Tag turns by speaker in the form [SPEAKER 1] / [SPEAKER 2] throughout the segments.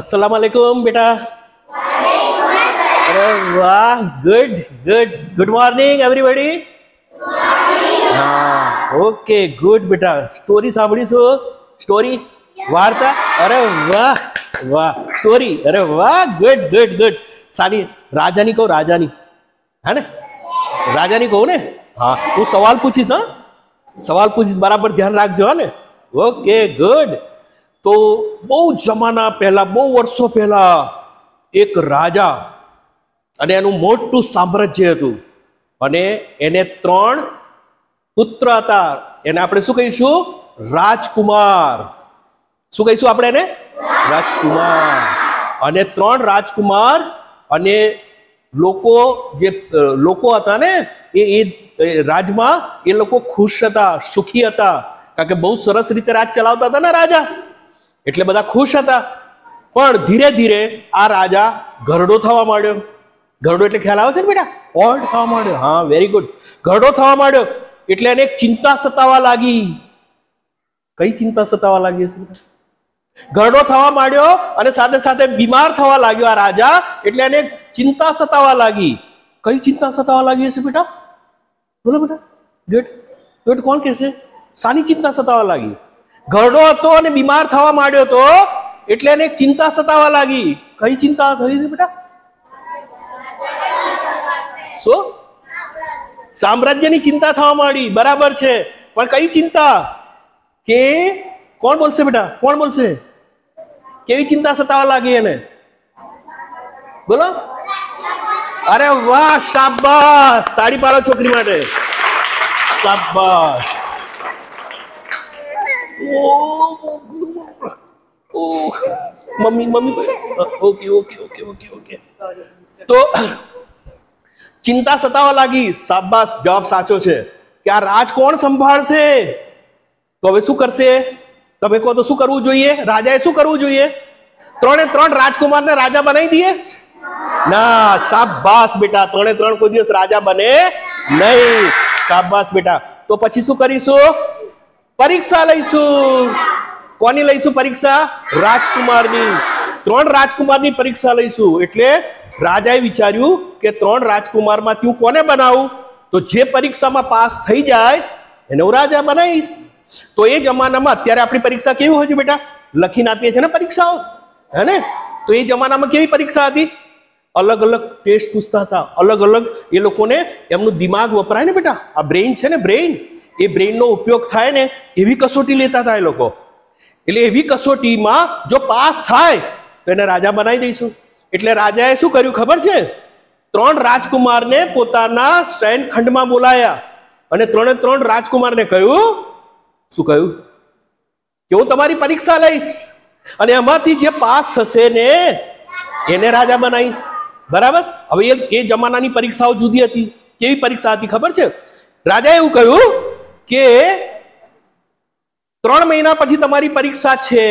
[SPEAKER 1] अस्सलाम वालेकुम बेटा अरे वाह good good good morning everybody हाँ ओके गुड बेटा स्टोरी સાંભળી છો સ્ટોરી વાર્તા અરે વાહ વાહ સ્ટોરી અરે વાહ ગુડ ગુડ ગુડ સાની રાજાની કહો રાજાની હે ને રાજાની કહો ને હા હું સવાલ પૂછીશ હા સવાલ પૂછીશ બરાબર ધ્યાન રાખજો હા ને ઓકે ગુડ તો બહુ જમાના પહેલાં બહુ વર્ષો પહેલાં એક રાજા અને એનું મોટું સામ્રાજ્ય હતું અને એને ત્રણ પુત્ર હતા એને આપણે શું કહીશું રાજકુમાર શું કહીશું આપણે એને રાજકુમાર અને ત્રણ રાજકુમાર અને લોકો જે લોકો હતા ને એ એ રાજમાં એ લોકો ખુશ હતા સુખી હતા કારણ કે બહુ સરસ રીતે રાજ ચલાવતા હતા ને રાજા એટલે બધા ખુશ હતા પણ ધીરે ધીરે આ રાજા ઘરડો થવા માંડ્યો ઘરડો એટલે ખ્યાલ આવે છે ને બેટા ઓલ્ડ થવા માંડ્યો હા વેરી ગુડ ઘરડો થવા માંડ્યો એટલે એને ચિંતા સતાવા લાગી કઈ ચિંતા સતાવા લાગી હશે બેટા ઘરડો થવા માંડ્યો અને સાથે સાથે બીમાર થવા લાગ્યો આ રાજા એટલે એને ચિંતા સતાવા લાગી કઈ ચિંતા સતાવા લાગી હશે બેટા બોલો બેટા ગેટ ગેટ કોણ કહેશે સાની ચિંતા સતાવા લાગી ઘરડો હતો અને બીમાર થવા માંડ્યો હતો એટલે એને ચિંતા સતાવા લાગી કઈ ચિંતા થઈ હતી બેટા શું સામ્રાજ્યની ચિંતા થવા માંડી બરાબર છે પણ કઈ ચિંતા કે કોણ બોલશે બેટા કોણ બોલશે કેવી ચિંતા સતાવા લાગી એને બોલો અરે વાહ શાબાશ તાળી પાડો છોકરી માટે શાબાશ mummy mummy okay okay okay okay okay તો ચિંતા સતાવા લાગી સાબાસ જવાબ સાચો છે કે આ રાજ કોણ સંભાળશે તો હવે શું કરશે તમે કહો તો શું કરવું જોઈએ રાજાએ શું કરવું જોઈએ ત્રણે ત્રણ રાજકુમારને રાજા બનાવી દઈએ ના શાબાસ બેટા ત્રણે ત્રણ કોઈ દિવસ રાજા બને નહીં શાબાસ બેટા તો પછી શું કરીશું પરીક્ષા લઈશું કોની લઈશું પરીક્ષા રાજકુમારની ત્રણ રાજકુમારની પરીક્ષા લઈશું એટલે રાજાએ વિચાર્યું કે ત્રણ રાજકુમારમાંથી હું કોને બનાવું તો જે પરીક્ષામાં પાસ થઈ જાય એને હું રાજા બનાવીશ તો એ જમાનામાં અત્યારે આપણી પરીક્ષા કેવી હોય છે બેટા લખીને આપીએ છીએ ને પરીક્ષાઓ હે ને તો એ જમાનામાં કેવી પરીક્ષા હતી અલગ અલગ ટેસ્ટ પૂછતા હતા અલગ અલગ એ લોકોને એમનું દિમાગ વપરાય ને બેટા આ બ્રેઇન છે ને બ્રેઇન એ બ્રેઇનનો ઉપયોગ થાય ને એવી કસોટી લેતા હતા એ લોકો એટલે એવી કસોટીમાં જો પાસ થાય તો એને રાજા બનાવી દઈશું એટલે રાજાએ શું કર્યું ખબર છે ત્રણ રાજકુમારને પોતાના સૈન ખંડમાં બોલાયા અને ત્રણે ત્રણ રાજકુમારને કહ્યું શું કહ્યું કે હું તમારી પરીક્ષા લઈશ અને એમાંથી જે પાસ થશે ને એને રાજા બનાવીશ બરાબર હવે એ જમાનાની પરીક્ષાઓ જુદી હતી કેવી પરીક્ષા હતી ખબર છે રાજાએ એવું કહ્યું કે ત્રણ મહિના પછી તમારી પરીક્ષા છે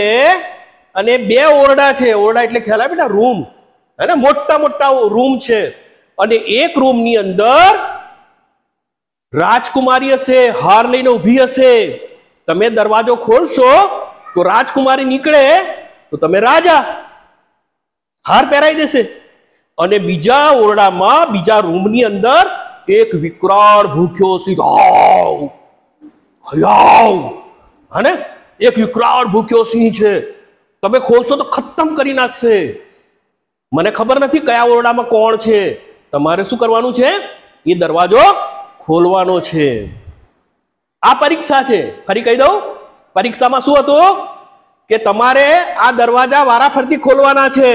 [SPEAKER 1] અને બે ઓરડા છે ઓરડા એટલે ખ્યાલ આવે ને રૂમ હે મોટા મોટા રૂમ છે અને એક રૂમ ની અંદર રાજકુમારી હશે હાર લઈને ઊભી હશે તમે દરવાજો ખોલશો તો રાજકુમારી નીકળે તો તમે રાજા હાર પહેરાઈ દેશે અને બીજા ઓરડામાં બીજા રૂમની અંદર એક વિકરાળ ભૂખ્યો સીધો હયાવ હને એક વિકરાળ ભૂખ્યો સિંહ છે તમે ખોલશો તો ખતમ કરી નાખશે મને ખબર નથી કયા ઓરડામાં કોણ છે તમારે શું કરવાનું છે એ દરવાજો ખોલવાનો છે આ પરીક્ષા છે ફરી કહી દઉં પરીક્ષામાં શું હતું કે તમારે આ દરવાજા વારાફરતી ખોલવાના છે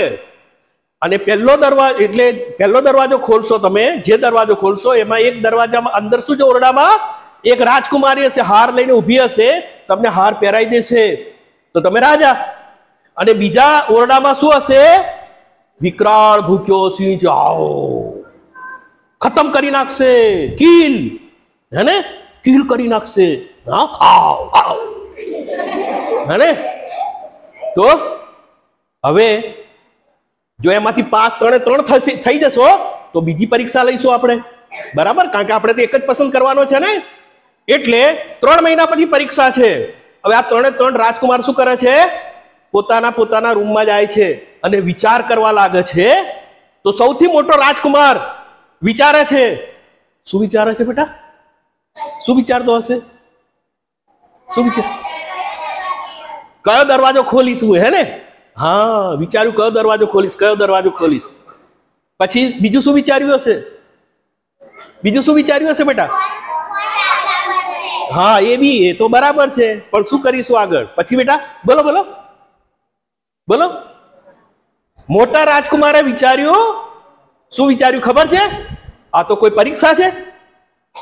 [SPEAKER 1] અને પહેલો દરવાજો એટલે પહેલો દરવાજો ખોલશો તમે જે દરવાજો ખોલશો એમાં એક દરવાજામાં અંદર શું છે ઓરડામાં એક રાજકુમારી હશે હાર લઈને ઊભી હશે તમને હાર પહેરાઈ દેશે તો તમે રાજા અને બીજા ઓરડામાં શું હશે વિકરાળ ભૂખ્યો સિંહ જાઓ ખતમ કરી નાખશે કિલ હે ને કિલ કરી નાખશે હા આવ આવ હે ને તો હવે જો એમાંથી પાસ ત્રણે ત્રણ થઈ જશો તો બીજી પરીક્ષા લઈશું આપણે બરાબર કારણ કે આપણે તો એક જ પસંદ કરવાનો છે ને એટલે ત્રણ મહિના પછી પરીક્ષા છે હવે આ ત્રણે ત્રણ રાજકુમાર શું કરે છે પોતાના પોતાના રૂમમાં જાય છે અને વિચાર કરવા લાગે છે તો સૌથી મોટો રાજકુમાર વિચારે છે શું વિચારે છે બેટા શું વિચારતો હશે શું વિચાર કયો દરવાજો ખોલીશ હું હે ને હા વિચાર્યું કયો દરવાજો ખોલીશ કયો દરવાજો ખોલીશ પછી બીજું શું વિચાર્યું હશે બીજું શું વિચાર્યું હશે બેટા હા એ બી એ તો બરાબર છે પણ શું કરીશું આગળ પછી બેટા બોલો બોલો બોલો મોટા રાજકુમારે વિચાર્યું શું વિચાર્યું ખબર છે આ તો કોઈ પરીક્ષા છે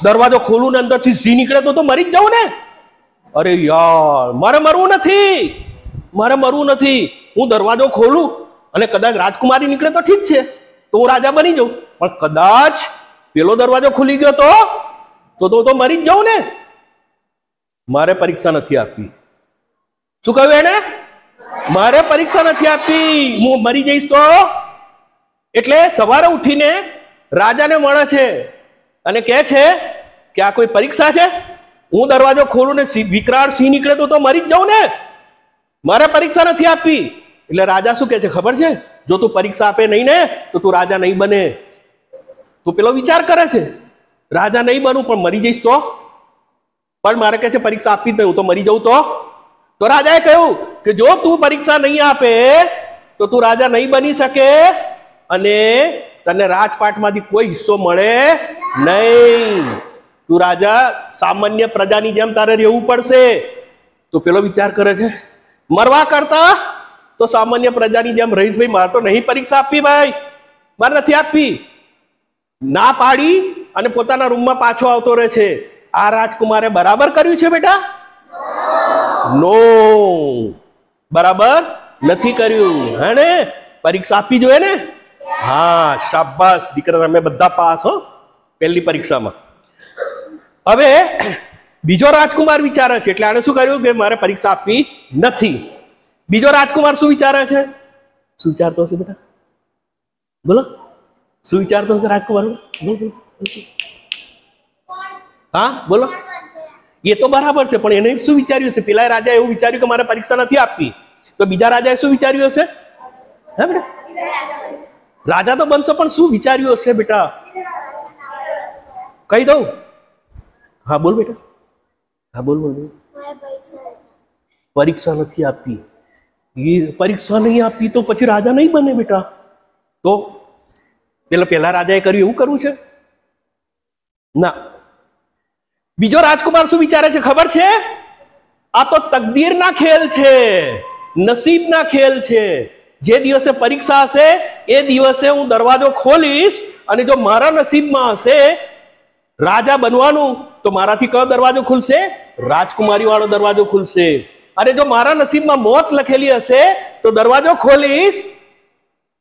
[SPEAKER 1] દરવાજો ખોલું ને અંદરથી સી નીકળે તો તો મરી જ જવું ને અરે યાર મારે મરવું નથી મારે મરવું નથી હું દરવાજો ખોલું અને કદાચ રાજકુમારી નીકળે તો ઠીક છે તો હું રાજા બની જાઉં પણ કદાચ પેલો દરવાજો ખુલી ગયો તો તો તો મરી જ જાઉં ને મારે પરીક્ષા નથી આપવી શું કહ્યું એને મારે પરીક્ષા નથી આપવી હું મરી જઈશ તો એટલે સવારે ઉઠીને રાજાને મળે છે અને કહે છે કે આ કોઈ પરીક્ષા છે હું દરવાજો ખોલું ને વિકરાળ સિંહ નીકળે તો મરી જ જાઉં ને મારે પરીક્ષા નથી આપવી એટલે રાજા શું કહે છે ખબર છે જો તું પરીક્ષા આપે નહીં ને તો તું રાજા નહીં બને તું પેલો વિચાર કરે છે રાજા નહીં બનું પણ મરી જઈશ તો પણ મારે કહે છે પરીક્ષા આપવી જ નહીં હું તો મરી જાઉં તો તો રાજાએ કહ્યું કે જો તું પરીક્ષા નહીં આપે તો તું રાજા નહીં બની શકે અને તને રાજપાટમાંથી કોઈ હિસ્સો મળે નહીં તું રાજા સામાન્ય પ્રજાની જેમ તારે રહેવું પડશે તો પેલો વિચાર કરે છે મરવા કરતા તો સામાન્ય પ્રજાની જેમ રહીશ ભાઈ મારે તો નહીં પરીક્ષા આપવી ભાઈ મારે નથી આપવી ના પાડી અને પોતાના રૂમમાં પાછો આવતો રહે છે આ રાજકુમારે બરાબર કર્યું છે બેટા નો બરાબર નથી કર્યું હે પરીક્ષા આપવી જોઈએ ને હા શાબાશ દીકરા તમે બધા પાસ હો પહેલી પરીક્ષામાં હવે બીજો રાજકુમાર વિચારે છે એટલે આને શું કર્યું કે મારે પરીક્ષા આપવી નથી બીજો રાજકુમાર શું વિચારે છે શું વિચારતો હશે બેટા બોલો શું વિચારતો હશે રાજકુમાર બોલો બોલો હા બોલો એ તો બરાબર છે પણ એને શું વિચાર્યું છે પેલા રાજા એવું વિચાર્યું કે મારે પરીક્ષા નથી આપવી તો બીજા રાજાએ શું વિચાર્યું હશે હા બેટા રાજા તો બનશો પણ શું વિચાર્યું હશે બેટા કહી દઉં હા બોલ બેટા હા બોલ બોલ પરીક્ષા નથી આપી એ પરીક્ષા નહીં આપી તો પછી રાજા નહીં બને બેટા તો પેલા પેલા રાજાએ કર્યું એવું કરવું છે ના બીજો રાજકુમાર શું વિચારે છે ખબર છે આ તો તકદીરના ખેલ છે નસીબના ખેલ છે જે દિવસે પરીક્ષા હશે એ દિવસે હું દરવાજો ખોલીશ અને જો મારા નસીબમાં હશે રાજા બનવાનું તો મારાથી કયો દરવાજો ખુલશે રાજકુમારી વાળો દરવાજો ખુલશે અને જો મારા નસીબમાં મોત લખેલી હશે તો દરવાજો ખોલીશ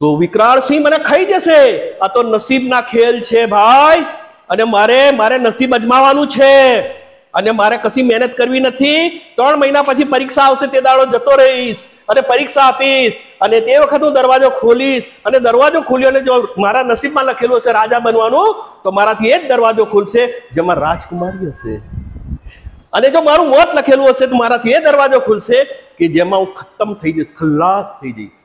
[SPEAKER 1] તો વિકરાળસિંહ મને ખાઈ જશે આ તો નસીબના ખેલ છે ભાઈ અને મારે મારે નસીબ અજમાવાનું છે અને મારે કશી મહેનત કરવી નથી ત્રણ મહિના પછી પરીક્ષા આવશે તે દાડો જતો રહીશ અને પરીક્ષા આપીશ અને તે વખત હું દરવાજો ખોલીશ અને દરવાજો ખોલ્યો અને જો મારા નસીબમાં લખેલું હશે રાજા બનવાનું તો મારાથી એ જ દરવાજો ખુલશે જેમાં રાજકુમારી હશે અને જો મારું મોત લખેલું હશે તો મારાથી એ દરવાજો ખુલશે કે જેમાં હું ખતમ થઈ જઈશ ખલ્લાસ થઈ જઈશ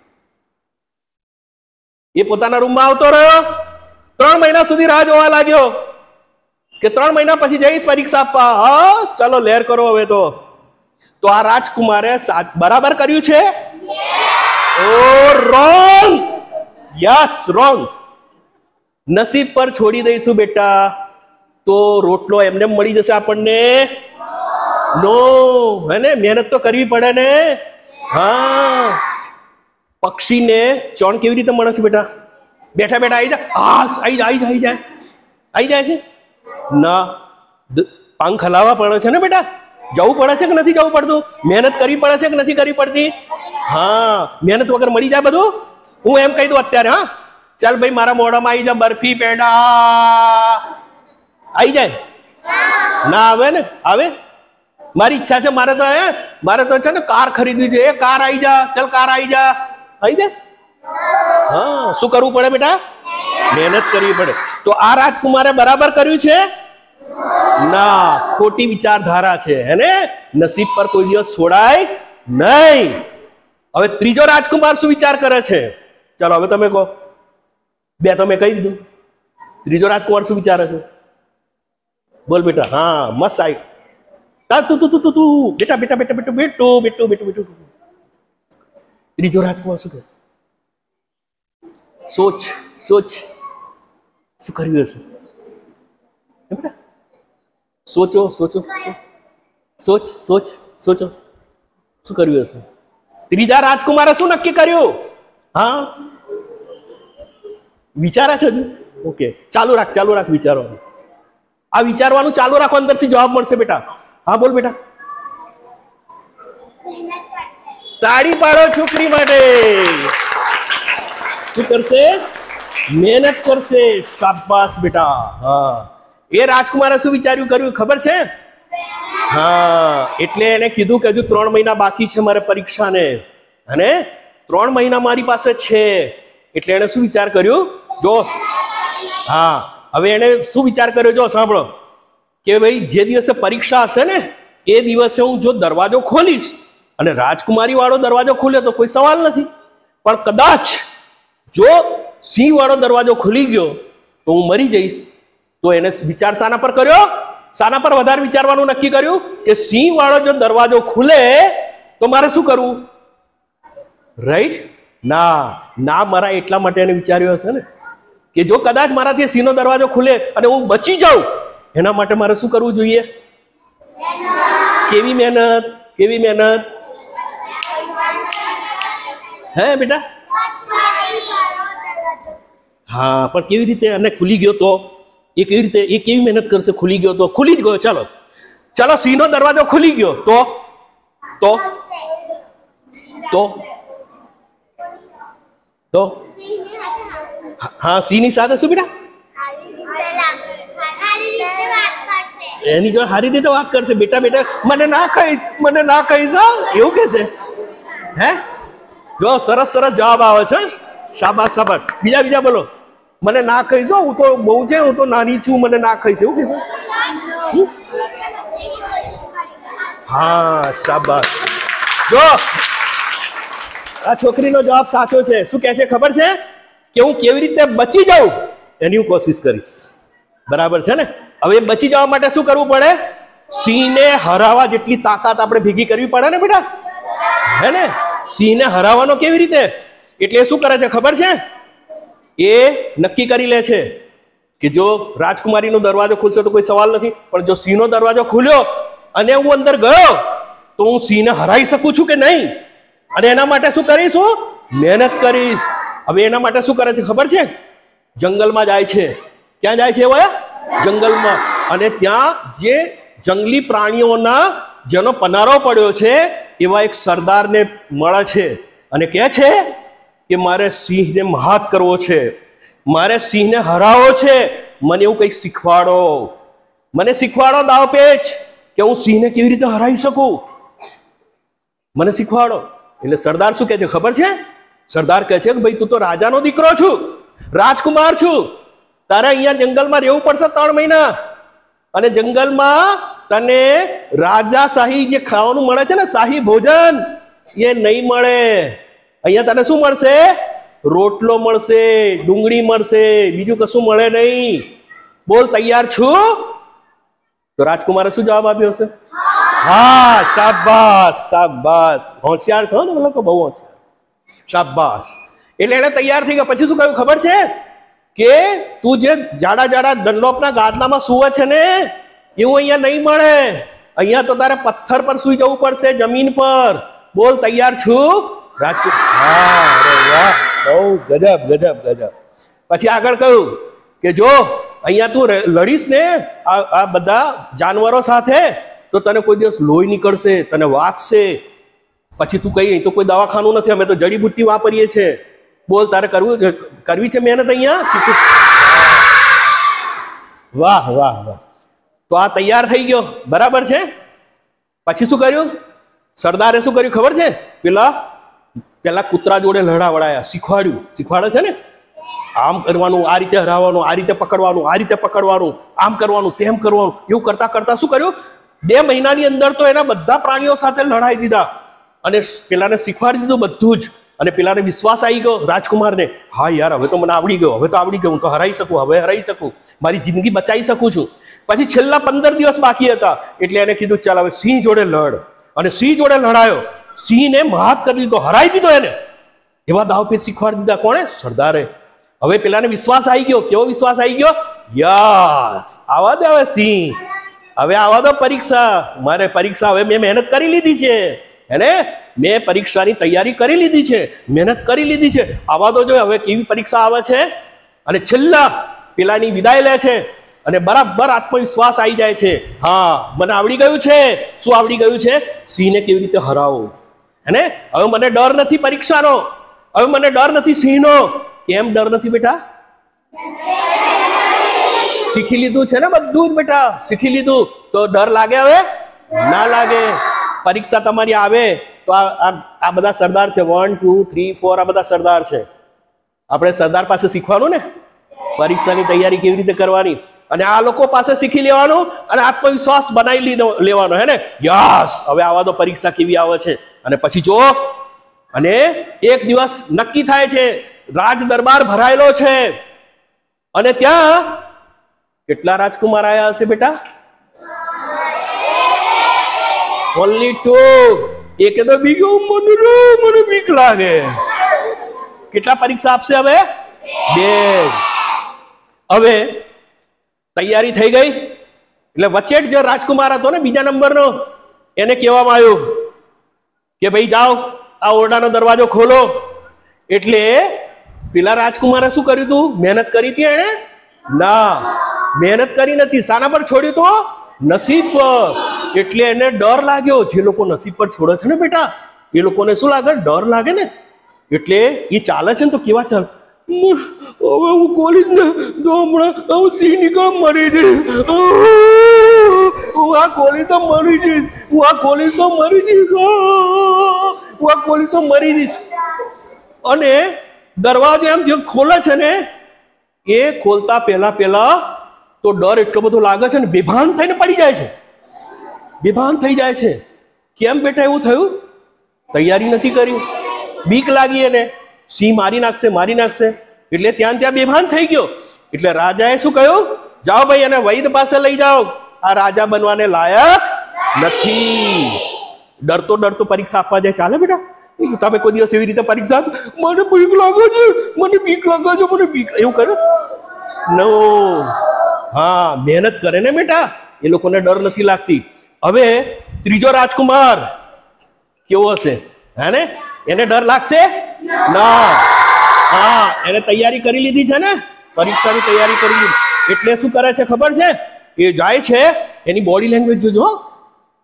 [SPEAKER 1] એ પોતાના રૂમમાં આવતો રહ્યો ત્રણ મહિના સુધી રાહ જોવા લાગ્યો કે ત્રણ મહિના પછી જઈશ પરીક્ષા આપવા હસ ચલો લેર કરો હવે તો તો આ રાજકુમારે બરાબર કર્યું છે ઓ રોંગ યસ રોંગ નસીબ પર છોડી દઈશું બેટા તો રોટલો એમને મળી જશે આપણને નો હે ને મહેનત તો કરવી પડે ને હા પક્ષીને ચોણ કેવી રીતે મળે છે બેટા બેઠા બેઠા આવી જાય હા આવી જાય આવી જાય આવી જાય છે ના પાંખ હલાવવા પડે છે ને બેટા જવું પડે છે કે નથી જવું પડતું મહેનત કરવી પડે છે કે નથી કરવી પડતી હા મહેનત વગર મળી જાય બધું હું એમ કહી દઉં અત્યારે હા ચાલ ભાઈ મારા મોઢામાં આવી જાય બરફી પેડા આવી જાય ના આવે ને આવે મારી ઈચ્છા છે મારે તો હે મારે તો છે ને કાર ખરીદવી છે એ કાર આવી જા ચાલ કાર આવી જા આવી જાય હા શું કરવું પડે બેટા મહેનત કરવી પડે તો આ રાજકુમારે બરાબર કર્યું છે ના ખોટી વિચારધારા છે હેને નસીબ પર કોઈ દિવસ છોડાય નહીં હવે ત્રીજો રાજકુમાર શું વિચાર કરે છે ચાલો હવે તમે કહો બે તમે કહી દીધું ત્રીજો રાજકુમાર શું વિચારે છે બોલ બેટા હા મસ્ત આવી તા તું તું તું તું તું બેટા બેટા બેટા બેટું બેટું બેટું બેટું બેટું ત્રીજો રાજકુમાર શું કહે છે સોચ સોચ શું કર્યું હશે બેટા સોચો સોચો સોચ સોચ સોચો શું કર્યું હશે ત્રીજા રાજકુમારે શું નક્કી કર્યું હા વિચારે છે હજુ ઓકે ચાલુ રાખ ચાલુ રાખ વિચારો આ વિચારવાનું ચાલુ રાખો અંદરથી જવાબ મળશે બેટા હા બોલ બેટા તાળી પાડો છોકરી માટે શું કરશે મહેનત કરશે શાબાશ બેટા હા એ રાજકુમારે શું વિચાર્યું કર્યું ખબર છે હા એટલે એને કીધું કે હજુ ત્રણ મહિના બાકી છે મારે પરીક્ષાને અને ત્રણ મહિના મારી પાસે છે એટલે એણે શું વિચાર કર્યો જો હા હવે એણે શું વિચાર કર્યો જો સાંભળો કે ભાઈ જે દિવસે પરીક્ષા હશે ને એ દિવસે હું જો દરવાજો ખોલીશ અને રાજકુમારી વાળો દરવાજો ખોલ્યો તો કોઈ સવાલ નથી પણ કદાચ જો સિંહવાળો દરવાજો ખુલી ગયો તો હું મરી જઈશ તો એને વિચાર શાના પર કર્યો શાના પર વધારે વિચારવાનું નક્કી કર્યું કે સિંહવાળો જો દરવાજો ખુલે તો મારે શું કરવું રાઈટ ના ના મારા એટલા માટે એને વિચાર્યો હશે ને કે જો કદાચ મારાથી સિંહનો દરવાજો ખુલે અને હું બચી જાઉં એના માટે મારે શું કરવું જોઈએ કેવી મહેનત કેવી મહેનત હે બેટા હા પણ કેવી રીતે અને ખુલી ગયો તો એ કેવી રીતે એ કેવી મહેનત કરશે ખુલી ગયો તો ખુલી જ ગયો ચાલો ચાલો સિંહનો દરવાજો ખુલી ગયો તો તો તો તો હા સિંહની સાથે શું બેટા એની જોડે સારી રીતે વાત કરશે બેટા બેટા મને ના કહીશ મને ના કહીશ એવું કે છે હે જો સરસ સરસ જવાબ આવે છે શાબાશ શાબાશ બીજા બીજા બોલો મને ના ખાઈશો હું તો બહુ છે હું તો નાની છું મને ના ખાઈશ એવું કહેશો હા શાબાશ જો આ છોકરીનો જવાબ સાચો છે શું કહે છે ખબર છે કે હું કેવી રીતે બચી જાઉં એની હું કોશિશ કરીશ બરાબર છે ને હવે બચી જવા માટે શું કરવું પડે સિંહને હરાવા જેટલી તાકાત આપણે ભેગી કરવી પડે ને બેટા હે ને સિંહને હરાવવાનો કેવી રીતે એટલે શું કરે છે ખબર છે એ નક્કી કરી લે છે કે જો રાજકુમારીનો દરવાજો ખુલશે તો કોઈ સવાલ નથી પણ જો સિંહનો દરવાજો ખુલ્યો અને હું અંદર ગયો તો હું સિંહને હરાઈ શકું છું કે નહીં અને એના માટે શું કરીશ હું મહેનત કરીશ હવે એના માટે શું કરે છે ખબર છે જંગલમાં જાય છે ક્યાં જાય છે એવા જંગલમાં અને ત્યાં જે જંગલી પ્રાણીઓના જેનો પનારો પડ્યો છે એવા એક સરદારને મળે છે અને કહે છે કે મારે સિંહને મહાત કરવો છે મારે સિંહને હરાવો છે મને એવું કંઈક શીખવાડો મને શીખવાડો દાવ પેચ કે હું સિંહને કેવી રીતે હરાવી શકું મને શીખવાડો એટલે સરદાર શું કહે છે ખબર છે સરદાર કહે છે કે ભાઈ તું તો રાજાનો દીકરો છું રાજકુમાર છું તારે અહીંયા જંગલમાં રહેવું પડશે ત્રણ મહિના અને જંગલમાં તને રાજા શાહી જે ખાવાનું મળે છે ને શાહી ભોજન એ નહીં મળે અહીંયા તને શું મળશે રોટલો મળશે ડુંગળી મળશે બીજું કશું મળે નહીં બોલ તૈયાર છું તો રાજકુમારે શું જવાબ આપ્યો હશે હા શાબાશ શાબાશ હોશિયાર છો ને લોકો બહુ હોશિયાર શાબાશ એટલે એને તૈયાર થઈ ગયા પછી શું કહ્યું ખબર છે કે તું જે જાડા જાડા દંડોપના ગાદલામાં સુવે છે ને એવું અહીંયા નહીં મળે અહીંયા તો તારે પથ્થર પર સુઈ જવું પડશે જમીન પર બોલ તૈયાર છું રાજકોટ હા અરે વાહ બહુ ગજબ ગજબ ગજબ પછી આગળ કહ્યું કે જો અહીંયા તું લડીશ ને આ બધા જાનવરો સાથે તો તને કોઈ દિવસ લોહી નીકળશે તને વાગશે પછી તું કહીએ તો કોઈ દવાખાનું નથી અમે તો જડીબુટ્ટી વાપરીએ છીએ બોલ તારે કરવું કરવી છે મહેનત અહીંયા વાહ વાહ વાહ તો આ તૈયાર થઈ ગયો બરાબર છે પછી શું કર્યું સરદારે શું કર્યું ખબર છે પેલા પેલા કૂતરા જોડે લડાવડાયા શીખવાડ્યું શીખવાડે છે ને આમ કરવાનું આ રીતે હરાવવાનું આ રીતે પકડવાનું આ રીતે પકડવાનું આમ કરવાનું તેમ કરવાનું એવું કરતા કરતા શું કર્યું બે મહિનાની અંદર તો એના બધા પ્રાણીઓ સાથે લડાઈ દીધા અને પેલાને શીખવાડી દીધું બધું જ અને પેલાને વિશ્વાસ આવી ગયો રાજકુમારને હા યાર હવે તો મને આવડી ગયો હવે તો આવડી ગયો હું તો હરાઈ શકું હવે હરાઈ શકું મારી જિંદગી બચાવી શકું છું પછી છેલ્લા પંદર દિવસ બાકી હતા એટલે એને કીધું ચાલ હવે સિંહ જોડે લડ અને સિંહ જોડે લડાયો સિંહને મહાત કરી દીધો હરાઈ દીધો એને એવા દાવ શીખવાડી દીધા કોણે સરદારે હવે પેલાને વિશ્વાસ આવી ગયો કેવો વિશ્વાસ આવી ગયો યસ આવા દે હવે સિંહ હવે આવા દો પરીક્ષા મારે પરીક્ષા હવે મેં મહેનત કરી લીધી છે એને મેં પરીક્ષાની તૈયારી કરી લીધી છે મહેનત કરી લીધી છે આવા દો જોઈએ હવે કેવી પરીક્ષા આવે છે અને છેલ્લા પેલાની વિદાય લે છે અને બરાબર આત્મવિશ્વાસ આવી જાય છે હા મને આવડી ગયું છે શું આવડી ગયું છે સિંહને કેવી રીતે હરાવો હેને હવે મને ડર નથી પરીક્ષાનો હવે મને ડર નથી સિંહનો કેમ ડર નથી બેટા શીખી લીધું છે ને બધું જ બેટા શીખી લીધું તો ડર લાગે હવે ના લાગે પરીક્ષા તમારી આવે તો આ આ બધા સરદાર છે વન ટુ થ્રી ફોર આ બધા સરદાર છે આપણે સરદાર પાસે શીખવાનું ને પરીક્ષાની તૈયારી કેવી રીતે કરવાની અને આ લોકો પાસે શીખી લેવાનું અને આત્મવિશ્વાસ બનાવી લેવાનો હે ને યસ હવે આવા તો પરીક્ષા કેવી આવે છે અને પછી જો અને એક દિવસ નક્કી થાય છે રાજ દરબાર ભરાયેલો છે અને ત્યાં કેટલા રાજકુમાર આવ્યા હશે બેટા ઓનલી ટુ એ કહેતો બીજો મને મને બીક લાગે કેટલા પરીક્ષા આપશે હવે બે હવે તૈયારી થઈ ગઈ એટલે વચેટ જે રાજકુમાર હતો ને બીજા નંબરનો એને કહેવામાં આવ્યું કે ભાઈ જાઓ આ ઓરડાનો દરવાજો ખોલો એટલે પેલા રાજકુમારે શું કર્યું તું મહેનત કરી હતી એણે ના મહેનત કરી નથી સાના પર છોડ્યું તો નસીબ પર એટલે એને ડર લાગ્યો જે લોકો નસીબ પર છોડે છે ને બેટા એ લોકોને શું લાગે ડર લાગે ને એટલે એ ચાલે છે ને તો કેવા ચાલે હવે હું કોલેજ ને તો હમણાં હું સિંહ નીકળ મરી જઈશ હું આ ખોલી તો મરી જઈશ હું આ ખોલી તો મરી જઈશ હું આ ખોલી તો મરી જઈશ અને દરવાજે એમ જે ખોલે છે ને એ ખોલતા પહેલા પહેલા તો ડર એટલો બધો લાગે છે ને બેભાન થઈને પડી જાય છે બેભાન થઈ જાય છે કેમ બેટા એવું થયું તૈયારી નથી કરી બીક લાગી એને સિંહ મારી નાખશે મારી નાખશે એટલે ત્યાં ત્યાં બેભાન થઈ ગયો એટલે રાજાએ શું કહ્યું જાઓ ભાઈ એને વૈદ પાસે લઈ જાઓ આ રાજા બનવાને લાયક નથી ડરતો ડરતો પરીક્ષા આપવા જાય ચાલે બેટા તમે કોઈ દિવસ એવી રીતે પરીક્ષા મને બીક લાગે છે મને બીક લાગે છે મને બીક એવું કરે નો હા મહેનત કરે ને બેટા એ લોકોને ડર નથી લાગતી હવે ત્રીજો રાજકુમાર કેવો હશે હે ને એને ડર લાગશે ના હા એને તૈયારી કરી લીધી છે ને પરીક્ષાની તૈયારી કરી લીધી એટલે શું કરે છે ખબર છે એ જાય છે એની બોડી લેંગ્વેજ જોજો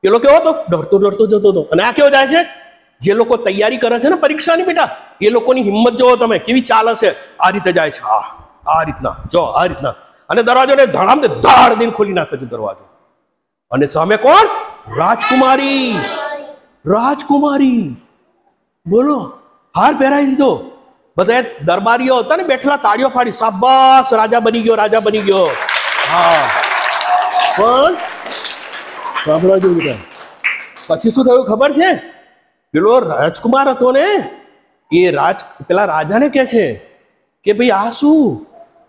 [SPEAKER 1] પેલો કેવો હતો ડરતો ડરતો જતો હતો અને આ કેવો જાય છે જે લોકો તૈયારી કરે છે ને પરીક્ષાની બેટા એ લોકોની હિંમત જોવો તમે કેવી ચાલ હશે આ રીતે જાય છે હા આ રીતના જો આ રીતના અને દરવાજોને ધડામ ધાડ દિન ખોલી નાખે છે દરવાજો અને સામે કોણ રાજકુમારી રાજકુમારી બોલો હાર પહેરાવી દીધો બધા દરબારીઓ હતા ને બેઠેલા તાળીઓ ફાડી સાબાસ રાજા બની ગયો રાજા બની ગયો હા પણ સાંભળજો બધા પછી શું થયું ખબર છે પેલો રાજકુમાર હતો ને એ રાજ પેલા રાજાને કહે છે કે ભાઈ આ શું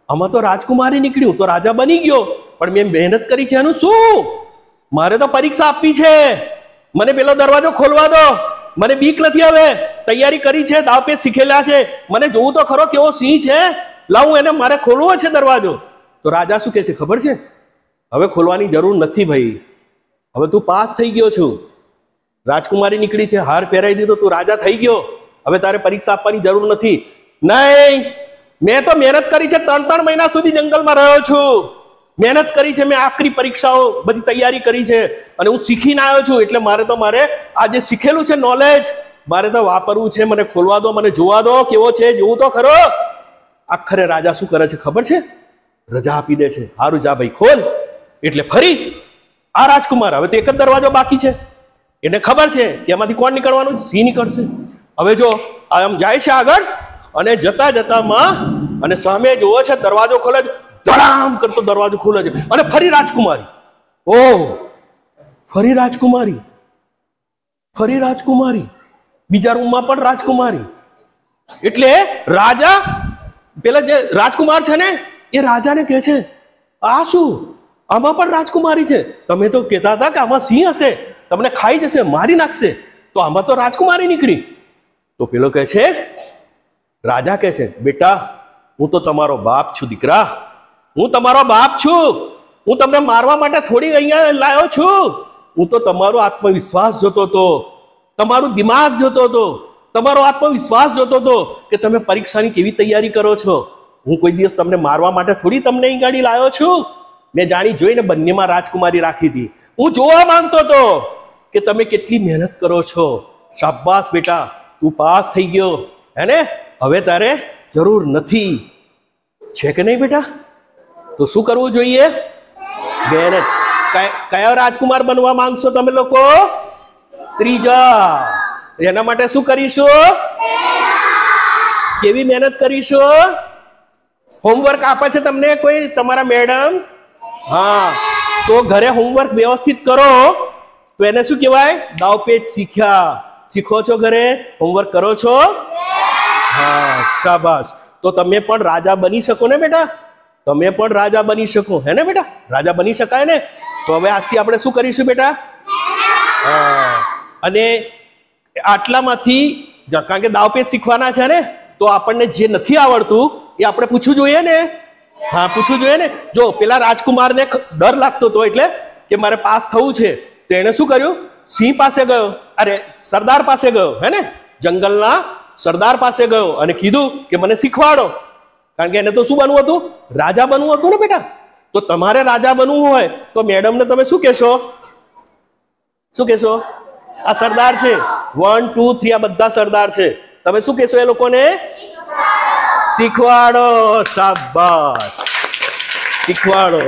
[SPEAKER 1] આમાં તો રાજકુમારી નીકળ્યું તો રાજા બની ગયો પણ મેં મહેનત કરી છે એનું શું મારે તો પરીક્ષા આપવી છે મને પેલો દરવાજો ખોલવા દો મને બીક નથી હવે તૈયારી કરી છે દાવ પે શીખેલા છે મને જોવું તો ખરો કેવો સિંહ છે લાવું એને મારે ખોલવો છે દરવાજો તો રાજા શું કહે છે ખબર છે હવે ખોલવાની જરૂર નથી ભાઈ હવે તું પાસ થઈ ગયો છું રાજકુમારી નીકળી છે હાર પહેરાઈ દીધો તું રાજા થઈ ગયો હવે તારે પરીક્ષા આપવાની જરૂર નથી નહીં મેં તો મહેનત કરી છે ત્રણ ત્રણ મહિના સુધી જંગલમાં રહ્યો છું મહેનત કરી છે મેં આખરી પરીક્ષાઓ બધી તૈયારી કરી છે અને હું શીખીને આવ્યો છું એટલે મારે તો મારે આ જે શીખેલું છે નોલેજ મારે તો વાપરવું છે મને ખોલવા દો મને જોવા દો કેવો છે જોવું તો ખરો આખરે રાજા શું કરે છે ખબર છે રજા આપી દે છે હારું જા ભાઈ ખોલ એટલે ફરી આ રાજકુમાર હવે તો એક જ દરવાજો બાકી છે એને ખબર છે કે એમાંથી કોણ નીકળવાનું સિંહ નીકળશે હવે જો આમ જાય છે આગળ અને જતા જતામાં અને સામે જોવો છે દરવાજો ખોલે છે ધડામ કરતો દરવાજો ખુલે છે અને ફરી રાજકુમારી ઓહ ફરી રાજકુમારી ફરી રાજકુમારી બીજા રૂમમાં પણ રાજકુમારી એટલે રાજા પેલા જે રાજકુમાર છે ને એ રાજાને કહે છે આ શું આમાં પણ રાજકુમારી છે તમે તો કહેતા હતા કે આમાં સિંહ હશે તમને ખાઈ જશે મારી નાખશે તો આમાં તો રાજકુમારી નીકળી તો પેલો કહે છે રાજા કહે છે બેટા હું તો તમારો બાપ છું દીકરા હું તમારો બાપ છું હું તમને મારવા માટે થોડી અહીંયા લાયો છું હું તો તમારો આત્મવિશ્વાસ જોતો હતો તમારું દિમાગ જોતો હતો તમારો આત્મવિશ્વાસ જોતો હતો કે તમે પરીક્ષાની કેવી તૈયારી કરો છો હું કોઈ દિવસ તમને મારવા માટે થોડી તમને અહીં ગાડી લાયો છું મેં જાણી જોઈને બંનેમાં રાજકુમારી રાખી હતી હું જોવા માંગતો હતો કે તમે કેટલી મહેનત કરો છો શાબાશ બેટા તું પાસ થઈ ગયો હેને હવે તારે જરૂર નથી છે કે નહીં બેટા તો શું કરવું જોઈએ બેન કયા રાજકુમાર બનવા માંગશો તમે લોકો ત્રીજા એના માટે શું કરીશું કેવી મહેનત કરીશું હોમવર્ક આપે છે તમને કોઈ તમારા મેડમ હા તો ઘરે હોમવર્ક વ્યવસ્થિત કરો તો એને શું કહેવાય દાવપેચ શીખ્યા શીખો છો ઘરે હોમવર્ક કરો છો હા શાબાશ તો તમે પણ રાજા બની શકો ને બેટા તમે પણ રાજા બની શકો હે ને બેટા રાજા બની શકાય ને તો હવે આજથી આપણે શું કરીશું બેટા હા અને આટલામાંથી કારણ કે દાવપેચ શીખવાના છે ને તો આપણને જે નથી આવડતું એ આપણે પૂછવું જોઈએ ને હા પૂછવું જોઈએ ને જો પેલા રાજકુમારને ડર લાગતો હતો એટલે કે મારે પાસ થવું છે તો એણે શું કર્યું સિંહ પાસે ગયો અરે સરદાર પાસે ગયો હે ને જંગલના સરદાર પાસે ગયો અને કીધું કે મને શીખવાડો કારણ કે એને તો શું બનવું હતું રાજા બનવું હતું ને બેટા તો તમારે રાજા બનવું હોય તો મેડમને તમે શું કહેશો શું કહેશો આ સરદાર છે વન ટુ થ્રી આ બધા સરદાર છે તમે શું કહેશો એ લોકોને શીખવાડો શાબાશ શીખવાડો